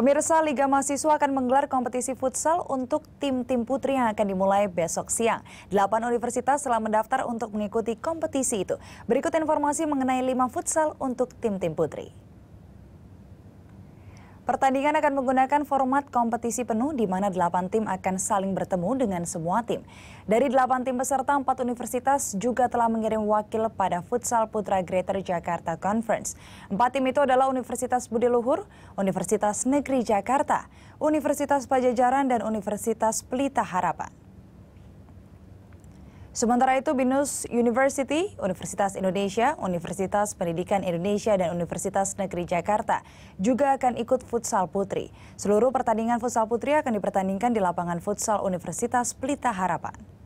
Pemirsa Liga Mahasiswa akan menggelar kompetisi futsal untuk tim-tim putri yang akan dimulai besok siang. Delapan universitas telah mendaftar untuk mengikuti kompetisi itu. Berikut informasi mengenai lima futsal untuk tim-tim putri. Pertandingan akan menggunakan format kompetisi penuh di mana delapan tim akan saling bertemu dengan semua tim. Dari delapan tim peserta, empat universitas juga telah mengirim wakil pada Futsal Putra Greater Jakarta Conference. Empat tim itu adalah Universitas Budi Luhur, Universitas Negeri Jakarta, Universitas Pajajaran, dan Universitas Pelita Harapan. Sementara itu, Binus University, Universitas Indonesia, Universitas Pendidikan Indonesia, dan Universitas Negeri Jakarta juga akan ikut futsal putri. Seluruh pertandingan futsal putri akan dipertandingkan di lapangan futsal Universitas Pelita Harapan.